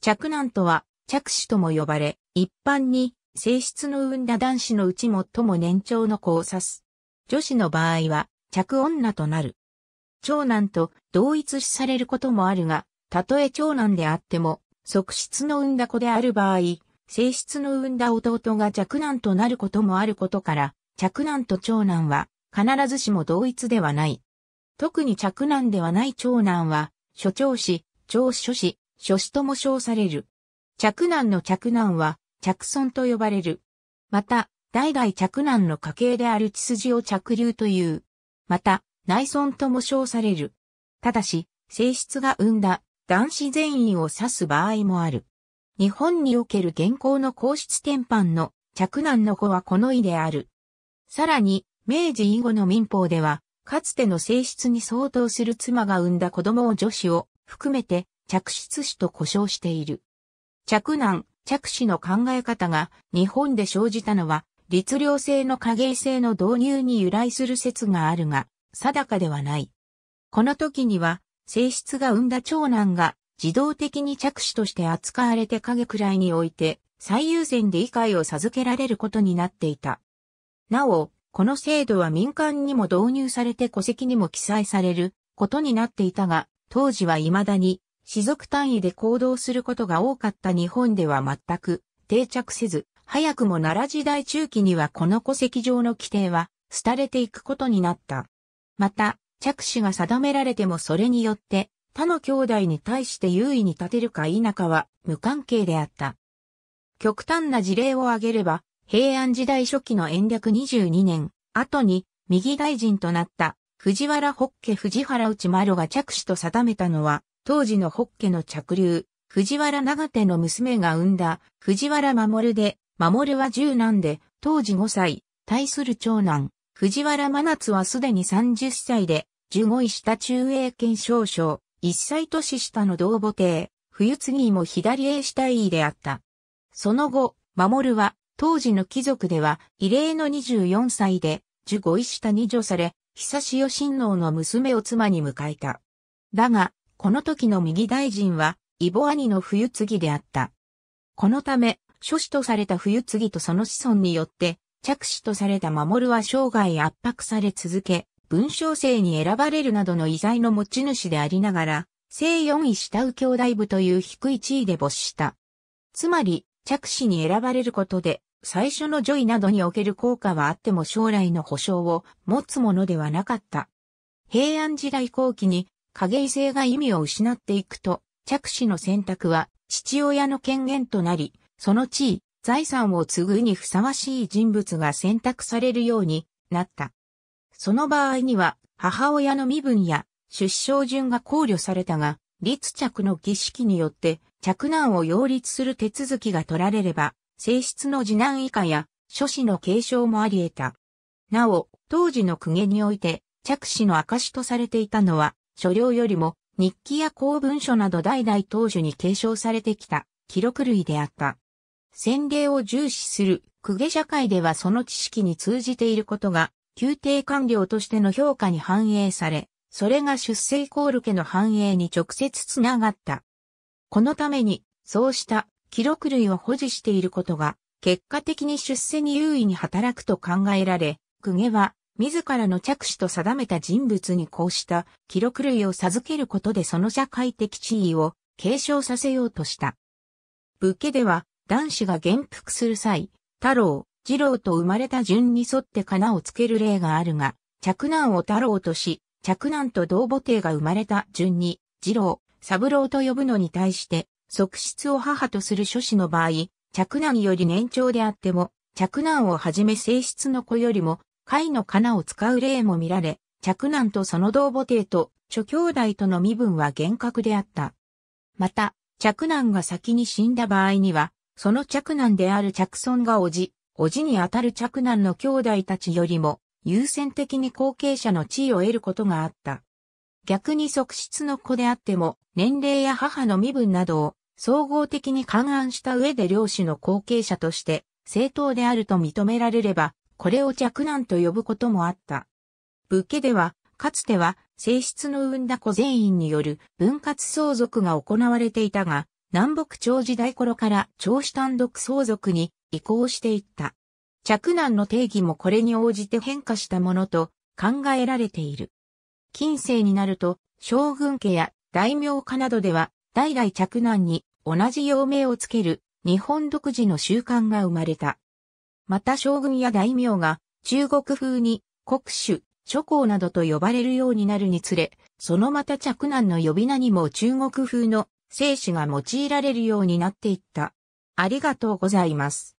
着男とは、着子とも呼ばれ、一般に、性質の生んだ男子のうち最も年長の子を指す。女子の場合は、着女となる。長男と同一視されることもあるが、たとえ長男であっても、側室の生んだ子である場合、性質の生んだ弟が着男となることもあることから、着男と長男は、必ずしも同一ではない。特に着男ではない長男は、所長子、長所子、諸子とも称される。嫡男の嫡男は、嫡孫と呼ばれる。また、代々嫡男の家系である血筋を嫡流という。また、内孫とも称される。ただし、性質が生んだ男子全員を指す場合もある。日本における現行の皇室典範の嫡男の子はこの意である。さらに、明治以後の民法では、かつての性質に相当する妻が生んだ子供を女子を含めて着室子と呼称している。着難、着子の考え方が日本で生じたのは、律令制の加減制の導入に由来する説があるが、定かではない。この時には、性質が生んだ長男が自動的に着手として扱われて影くらいにおいて最優先で理解を授けられることになっていた。なお、この制度は民間にも導入されて戸籍にも記載されることになっていたが、当時は未だに士族単位で行動することが多かった日本では全く定着せず、早くも奈良時代中期にはこの戸籍上の規定は、廃れていくことになった。また、着手が定められてもそれによって、他の兄弟に対して優位に立てるか否かは無関係であった。極端な事例を挙げれば、平安時代初期の延暦22年、後に右大臣となった藤原北家藤原内丸が着手と定めたのは、当時のホッケの着流、藤原長手の娘が産んだ藤原守で、守は十男で、当時5歳、対する長男、藤原真夏はすでに30歳で、十五位下中英検少将、一歳年下の同母帝、冬次も左英下位であった。その後、守は、当時の貴族では、異例の24歳で、十五位下に女され、久し吉親王の娘を妻に迎えた。だが、この時の右大臣は、イボ兄の冬継ぎであった。このため、諸子とされた冬継ぎとその子孫によって、着手とされた守は生涯圧迫され続け、文章生に選ばれるなどの遺罪の持ち主でありながら、正四位下右兄弟部という低い地位で没した。つまり、着手に選ばれることで、最初の女イなどにおける効果はあっても将来の保障を持つものではなかった。平安時代後期に影井性が意味を失っていくと、着手の選択は父親の権限となり、その地位、財産を継ぐにふさわしい人物が選択されるようになった。その場合には、母親の身分や出生順が考慮されたが、立着の儀式によって、着難を擁立する手続きが取られれば、性質の次男以下や、諸子の継承もあり得た。なお、当時の公家において、着手の証とされていたのは、書領よりも日記や公文書など代々当主に継承されてきた記録類であった。洗礼を重視する公家社会ではその知識に通じていることが宮廷官僚としての評価に反映され、それが出世イコール家の繁栄に直接つながった。このために、そうした記録類を保持していることが、結果的に出世に優位に働くと考えられ、公家は自らの着手と定めた人物にこうした記録類を授けることでその社会的地位を継承させようとした。武家では男子が元服する際、太郎、次郎と生まれた順に沿って仮名をつける例があるが、着男を太郎とし、着男と同母帝が生まれた順に、次郎、三郎と呼ぶのに対して、側室を母とする諸子の場合、着男より年長であっても、着男をはじめ性質の子よりも貝の粉を使う例も見られ、嫡男とその同母弟と、諸兄弟との身分は厳格であった。また、嫡男が先に死んだ場合には、その嫡男である嫡孫が叔父、叔父にあたる嫡男の兄弟たちよりも、優先的に後継者の地位を得ることがあった。逆に側室の子であっても、年齢や母の身分などを総合的に勘案した上で領主の後継者として、正当であると認められれば、これを着男と呼ぶこともあった。武家では、かつては、性質の生んだ子全員による分割相続が行われていたが、南北朝時代頃から長子単独相続に移行していった。嫡男の定義もこれに応じて変化したものと考えられている。近世になると、将軍家や大名家などでは、代々嫡男に同じ用名をつける日本独自の習慣が生まれた。また将軍や大名が中国風に国主、諸侯などと呼ばれるようになるにつれ、そのまた嫡男の呼び名にも中国風の生死が用いられるようになっていった。ありがとうございます。